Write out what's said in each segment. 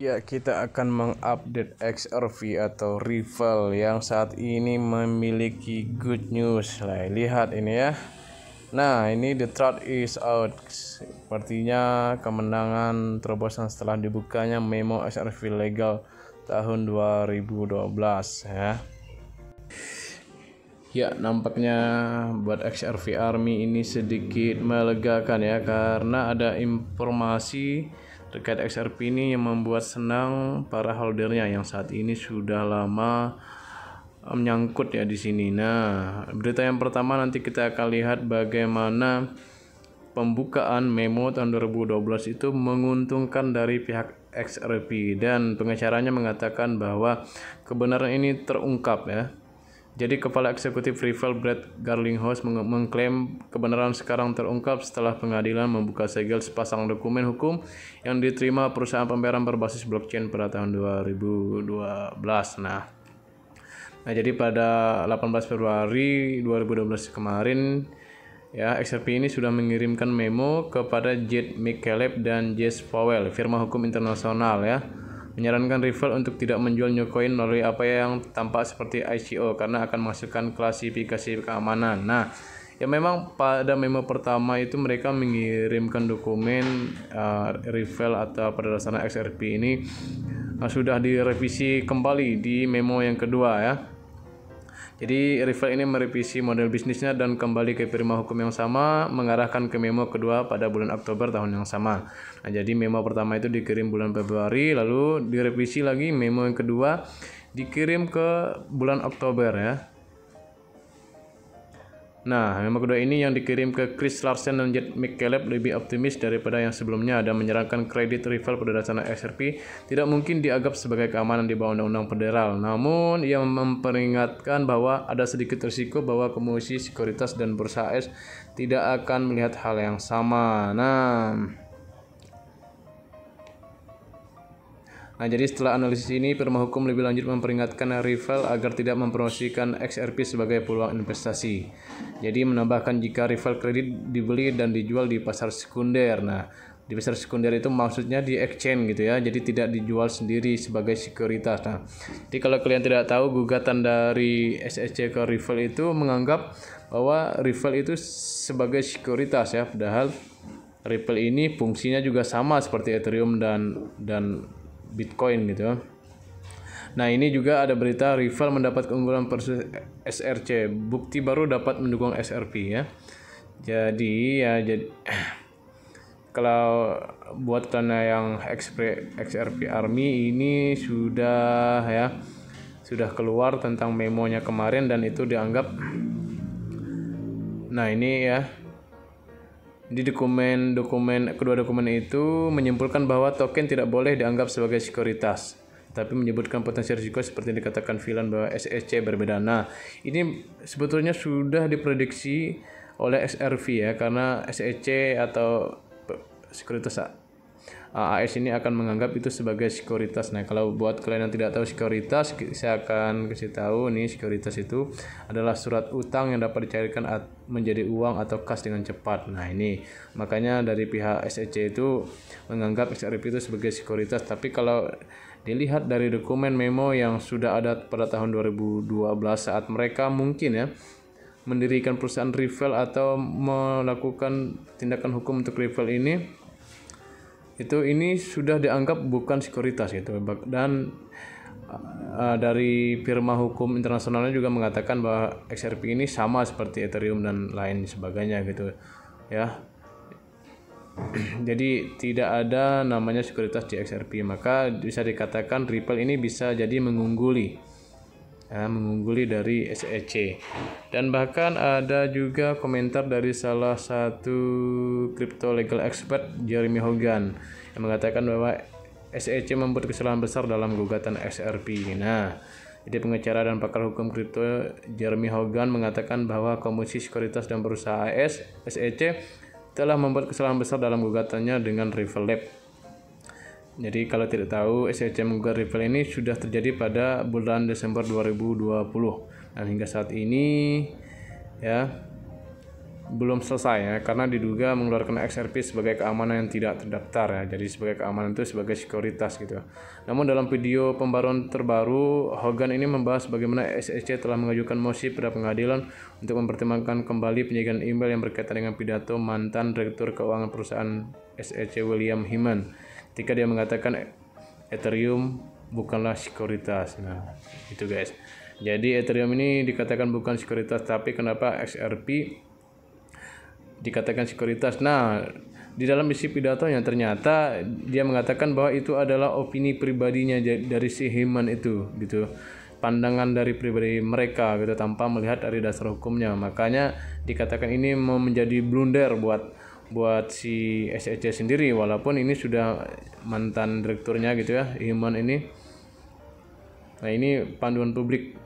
Ya, kita akan mengupdate XRV atau rival yang saat ini memiliki good news. Nah, lihat ini ya. Nah, ini the threat is out. Sepertinya kemenangan terobosan setelah dibukanya memo XRV legal tahun 2012 ya. Ya, nampaknya buat XRV Army ini sedikit melegakan ya karena ada informasi terkait XRP ini yang membuat senang para holdernya yang saat ini sudah lama eh, menyangkut ya di sini. Nah, berita yang pertama nanti kita akan lihat bagaimana pembukaan memo tahun 2012 itu menguntungkan dari pihak XRP dan pengacaranya mengatakan bahwa kebenaran ini terungkap ya. Jadi Kepala Eksekutif Rival Brad Garlinghouse meng mengklaim kebenaran sekarang terungkap setelah pengadilan membuka segel sepasang dokumen hukum yang diterima perusahaan pembayaran berbasis blockchain pada tahun 2012. Nah, Nah, jadi pada 18 Februari 2012 kemarin ya XRP ini sudah mengirimkan memo kepada Jed McCaleb dan Jess Powell, firma hukum internasional ya menyarankan rival untuk tidak menjual new coin melalui apa yang tampak seperti ICO karena akan menghasilkan klasifikasi keamanan. Nah, ya memang pada memo pertama itu mereka mengirimkan dokumen uh, rival atau pada dasarnya XRP ini uh, sudah direvisi kembali di memo yang kedua ya jadi Rival ini merevisi model bisnisnya dan kembali ke firma hukum yang sama mengarahkan ke memo kedua pada bulan Oktober tahun yang sama. Nah, jadi memo pertama itu dikirim bulan Februari lalu direvisi lagi memo yang kedua dikirim ke bulan Oktober ya. Nah, memang kedua ini yang dikirim ke Chris Larsen dan Jet McCaleb lebih optimis daripada yang sebelumnya dan menyerahkan kredit rival pada rencana SRP tidak mungkin dianggap sebagai keamanan di bawah undang-undang federal. Namun, ia memperingatkan bahwa ada sedikit risiko bahwa komisi sekuritas dan bursa AS tidak akan melihat hal yang sama. Nah, Nah, jadi setelah analisis ini, firma hukum lebih lanjut memperingatkan rival agar tidak mempromosikan XRP sebagai peluang investasi. Jadi menambahkan jika rival kredit dibeli dan dijual di pasar sekunder. Nah, di pasar sekunder itu maksudnya di exchange gitu ya. Jadi tidak dijual sendiri sebagai sekuritas. Nah, jadi kalau kalian tidak tahu gugatan dari SSC ke rival itu menganggap bahwa rival itu sebagai sekuritas ya, padahal Ripple ini fungsinya juga sama seperti Ethereum dan dan Bitcoin gitu. Nah ini juga ada berita rival mendapat keunggulan versus SRC. Bukti baru dapat mendukung SRP ya. Jadi ya jadi kalau buat tanda yang XRP Army ini sudah ya sudah keluar tentang memonya kemarin dan itu dianggap nah ini ya di dokumen dokumen kedua dokumen itu menyimpulkan bahwa token tidak boleh dianggap sebagai sekuritas, tapi menyebutkan potensi risiko seperti dikatakan Filan bahwa SSC berbeda. Nah, ini sebetulnya sudah diprediksi oleh SRV ya karena SEC atau sekuritas AAS ini akan menganggap itu sebagai sekuritas. Nah, kalau buat kalian yang tidak tahu sekuritas, saya akan kasih tahu nih sekuritas itu adalah surat utang yang dapat dicairkan menjadi uang atau kas dengan cepat. Nah, ini makanya dari pihak SEC itu menganggap XRP e itu sebagai sekuritas, tapi kalau dilihat dari dokumen memo yang sudah ada pada tahun 2012 saat mereka mungkin ya mendirikan perusahaan rival atau melakukan tindakan hukum untuk rival ini itu ini sudah dianggap bukan sekuritas gitu dan uh, dari firma hukum internasionalnya juga mengatakan bahwa XRP ini sama seperti Ethereum dan lain sebagainya gitu ya jadi tidak ada namanya sekuritas di XRP maka bisa dikatakan Ripple ini bisa jadi mengungguli ya, mengungguli dari SEC. Dan bahkan ada juga komentar dari salah satu crypto legal expert Jeremy Hogan yang mengatakan bahwa SEC membuat kesalahan besar dalam gugatan XRP. Nah, jadi pengecara dan pakar hukum kripto Jeremy Hogan mengatakan bahwa Komisi Sekuritas dan Perusahaan AS SEC telah membuat kesalahan besar dalam gugatannya dengan rival jadi kalau tidak tahu, SCC Google Refill ini sudah terjadi pada bulan Desember 2020 dan hingga saat ini ya belum selesai ya karena diduga mengeluarkan XRP sebagai keamanan yang tidak terdaftar ya jadi sebagai keamanan itu sebagai sekuritas gitu ya. namun dalam video pembaruan terbaru Hogan ini membahas bagaimana SEC telah mengajukan mosi pada pengadilan untuk mempertimbangkan kembali penyagaan email yang berkaitan dengan pidato mantan direktur keuangan perusahaan SEC William Himan ketika dia mengatakan Ethereum bukanlah sekuritas. Nah, itu guys. Jadi Ethereum ini dikatakan bukan sekuritas, tapi kenapa XRP dikatakan sekuritas? Nah, di dalam isi pidato yang ternyata dia mengatakan bahwa itu adalah opini pribadinya dari si Heman itu, gitu. Pandangan dari pribadi mereka gitu tanpa melihat dari dasar hukumnya. Makanya dikatakan ini mau menjadi blunder buat buat si SEC sendiri walaupun ini sudah mantan direkturnya gitu ya Iman ini nah ini panduan publik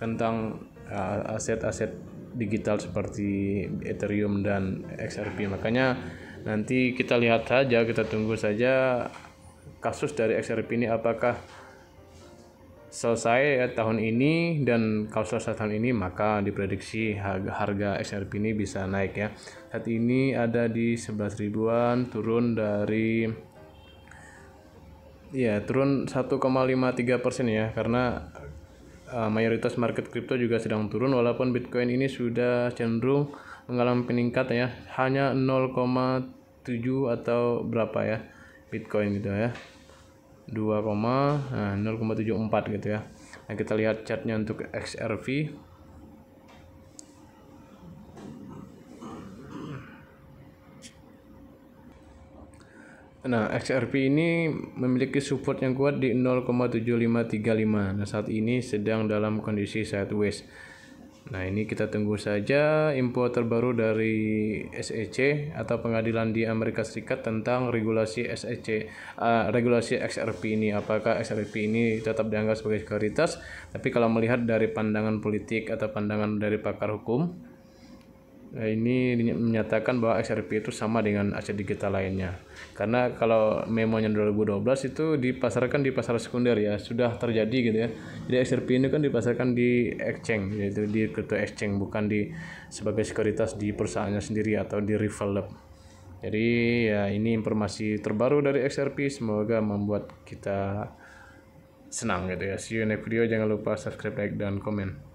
tentang uh, aset-aset digital seperti Ethereum dan XRP makanya nanti kita lihat saja kita tunggu saja kasus dari XRP ini apakah selesai ya tahun ini dan kalau selesai tahun ini maka diprediksi harga, harga XRP ini bisa naik ya. Saat ini ada di 11 ribuan turun dari ya turun 1,53 persen ya karena uh, mayoritas market crypto juga sedang turun walaupun Bitcoin ini sudah cenderung mengalami peningkatan ya hanya 0,7 atau berapa ya Bitcoin gitu ya. 2, nah 0,74 gitu ya nah kita lihat catnya untuk XRV Nah, XRP ini memiliki support yang kuat di 0,7535. Nah, saat ini sedang dalam kondisi sideways. Nah, ini kita tunggu saja info terbaru dari SEC atau pengadilan di Amerika Serikat tentang regulasi SEC, uh, eh, regulasi XRP ini. Apakah XRP ini tetap dianggap sebagai sekuritas? Tapi kalau melihat dari pandangan politik atau pandangan dari pakar hukum, Nah, ini menyatakan bahwa XRP itu sama dengan aset digital lainnya. Karena kalau memonya 2012 itu dipasarkan di pasar sekunder ya, sudah terjadi gitu ya. Jadi XRP ini kan dipasarkan di exchange, yaitu di crypto exchange, bukan di sebagai sekuritas di perusahaannya sendiri atau di revolve. Jadi ya ini informasi terbaru dari XRP, semoga membuat kita senang gitu ya. See you next video, jangan lupa subscribe, like, dan komen.